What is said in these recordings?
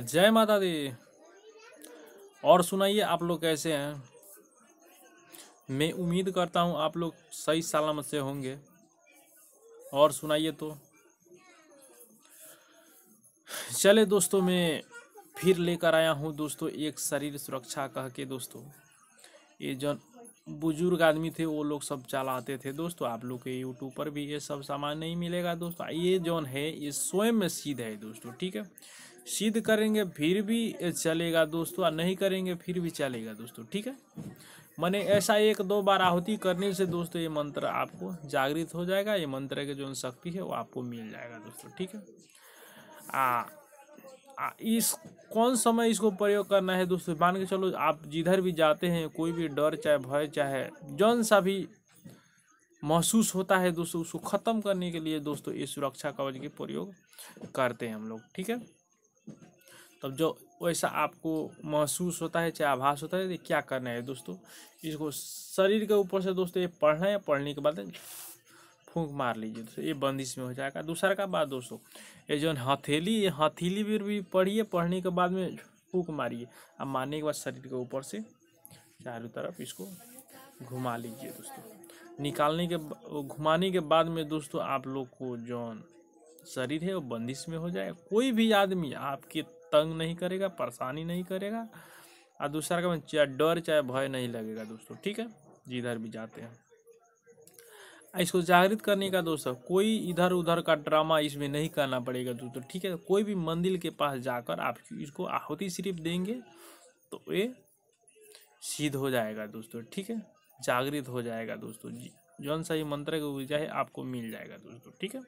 जय माता दी और सुनाइए आप लोग कैसे हैं मैं उम्मीद करता हूँ आप लोग सही सलामत से होंगे और सुनाइए तो चले दोस्तों मैं फिर लेकर आया हूँ दोस्तों एक शरीर सुरक्षा कह के दोस्तों ये जो बुजुर्ग आदमी थे वो लोग सब चलाते थे दोस्तों आप लोग के यूट्यूब पर भी ये सब सामान नहीं मिलेगा दोस्तों ये जो है ये स्वयं में सीध है दोस्तों ठीक है सिद्ध करेंगे फिर भी चलेगा दोस्तों और नहीं करेंगे फिर भी चलेगा दोस्तों ठीक है मैंने ऐसा एक दो बार आहुति करने से दोस्तों ये मंत्र आपको जागृत हो जाएगा ये मंत्र के जो शक्ति है वो आपको मिल जाएगा दोस्तों ठीक है आ, आ, इस कौन समय इसको प्रयोग करना है दोस्तों मान के चलो आप जिधर भी जाते हैं कोई भी डर चाहे भय चाहे जौन सा भी महसूस होता है दोस्तों उसको ख़त्म करने के लिए दोस्तों ये सुरक्षा कवच के प्रयोग करते हैं हम लोग ठीक है तब मतलब जो वैसा आपको महसूस होता है चाहे आभास होता है क्या करना है दोस्तों इसको शरीर के ऊपर से दोस्तों ये पढ़ना है पढ़ने के बाद फूंक मार लीजिए दोस्तों ये बंदिश में हो जाएगा दूसरा का बात दोस्तों ये जो हथेली ये हथेली भी, भी पढ़िए पढ़ने के बाद में फूंक मारिए अब मारने के बाद शरीर के ऊपर से चारों तरफ इसको घुमा लीजिए दोस्तों निकालने के घुमाने के बाद में दोस्तों आप लोग को जो शरीर है वो बंदिश में हो जाए कोई भी आदमी आपके तंग नहीं करेगा परेशानी नहीं करेगा और दूसरा का चाहे डर चाहे भय नहीं लगेगा दोस्तों ठीक है जिधर भी जाते हैं इसको जागृत करने का दोस्तों कोई इधर उधर का ड्रामा इसमें नहीं करना पड़ेगा दोस्तों ठीक है कोई भी मंदिर के पास जाकर आप इसको आहुति सिर्फ देंगे तो ये सिद्ध हो जाएगा दोस्तों ठीक है जागृत हो जाएगा दोस्तों जी जौन सा ये मंत्र की ऊर्जा है आपको मिल जाएगा दोस्तों ठीक है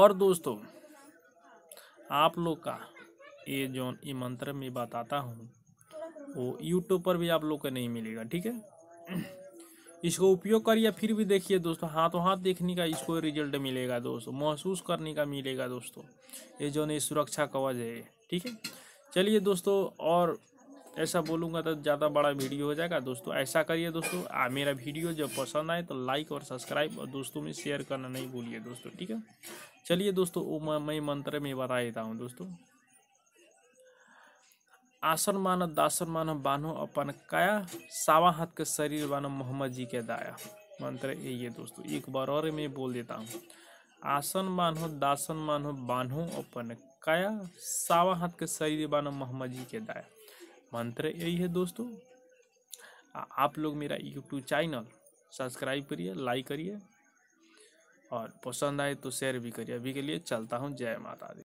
और दोस्तों आप लोग का ये जो ये मंत्र में बताता हूँ वो यूट्यूब पर भी आप लोग का नहीं मिलेगा ठीक है इसको उपयोग करिए फिर भी देखिए दोस्तों हाथों हाथ देखने का इसको रिजल्ट मिलेगा दोस्तों महसूस करने का मिलेगा दोस्तों ये जो नहीं सुरक्षा कवच है ठीक है चलिए दोस्तों और ऐसा बोलूँगा तो ज़्यादा बड़ा वीडियो हो जाएगा दोस्तों ऐसा करिए दोस्तों आ, मेरा वीडियो जब पसंद आए तो लाइक और सब्सक्राइब और दोस्तों में शेयर करना नहीं भूलिए दोस्तों ठीक है चलिए दोस्तों मैं मंत्र में बता देता हूँ दोस्तों आसन मान दासन मान बानो अपन काया सावा हाथ के शरीर बानो मोहम्मद जी के दाया मंत्र यही है दोस्तों एक बार और मैं बोल देता हूँ आसन मानो दासन मानो बानो अपन काया सावा हाथ के शरीर बानो मोहम्मद जी के दाया मंत्र यही है दोस्तों आप लोग मेरा यूट्यूब चैनल सब्सक्राइब करिए लाइक करिए और पसंद आए तो शेयर भी करिए अभी के लिए चलता हूँ जय माता दी